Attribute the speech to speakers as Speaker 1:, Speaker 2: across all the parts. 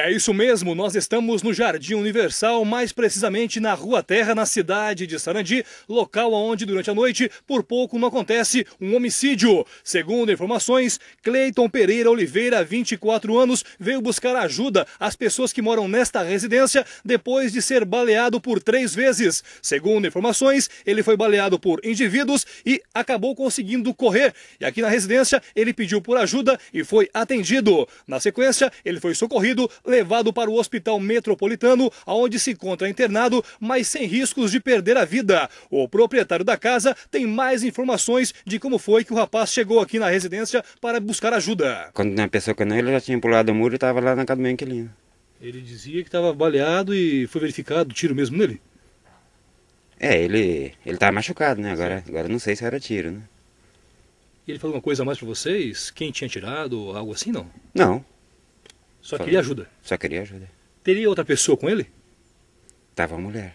Speaker 1: É isso mesmo, nós estamos no Jardim Universal, mais precisamente na Rua Terra, na cidade de Sarandi, local onde durante a noite, por pouco, não acontece um homicídio. Segundo informações, Cleiton Pereira Oliveira, 24 anos, veio buscar ajuda às pessoas que moram nesta residência depois de ser baleado por três vezes. Segundo informações, ele foi baleado por indivíduos e acabou conseguindo correr. E aqui na residência, ele pediu por ajuda e foi atendido. Na sequência, ele foi socorrido levado para o Hospital Metropolitano, onde se encontra internado, mas sem riscos de perder a vida. O proprietário da casa tem mais informações de como foi que o rapaz chegou aqui na residência para buscar ajuda.
Speaker 2: Quando a pessoa que não, ele já tinha pulado o muro e estava lá na casa do meu inquilino.
Speaker 1: Ele dizia que estava baleado e foi verificado o tiro mesmo nele?
Speaker 2: É, ele ele estava machucado, né? Agora, agora não sei se era tiro, né?
Speaker 1: E ele falou uma coisa a mais para vocês? Quem tinha tirado, algo assim, não? Não, só, queria ajuda? Só queria ajuda. Teria outra pessoa com ele? Tava a mulher.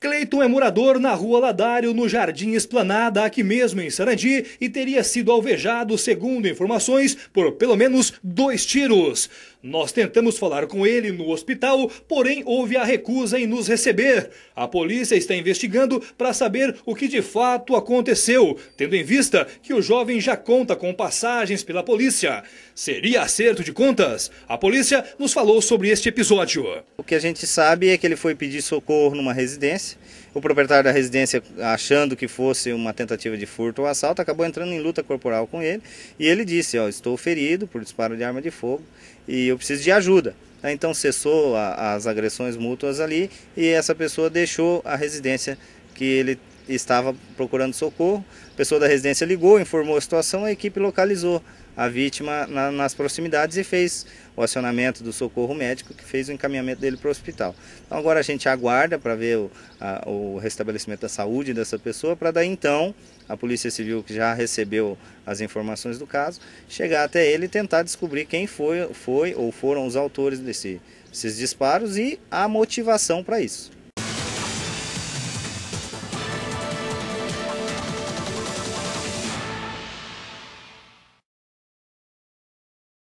Speaker 1: Cleiton é morador na Rua Ladário, no Jardim Esplanada, aqui mesmo em Sarandi, e teria sido alvejado, segundo informações, por pelo menos dois tiros. Nós tentamos falar com ele no hospital, porém houve a recusa em nos receber. A polícia está investigando para saber o que de fato aconteceu, tendo em vista que o jovem já conta com passagens pela polícia. Seria acerto de contas? A polícia nos falou sobre este episódio.
Speaker 3: O que a gente sabe é que ele foi pedir socorro numa residência residência. O proprietário da residência, achando que fosse uma tentativa de furto ou assalto, acabou entrando em luta corporal com ele e ele disse: Ó, estou ferido por disparo de arma de fogo e eu preciso de ajuda. Então cessou a, as agressões mútuas ali e essa pessoa deixou a residência que ele estava procurando socorro. A pessoa da residência ligou, informou a situação, a equipe localizou a vítima na, nas proximidades e fez o acionamento do socorro médico, que fez o encaminhamento dele para o hospital. Então agora a gente aguarda para ver o, a, o restabelecimento da saúde dessa pessoa, para daí então a Polícia Civil, que já recebeu as informações do caso, chegar até ele e tentar descobrir quem foi, foi ou foram os autores desse, desses disparos e a motivação para isso.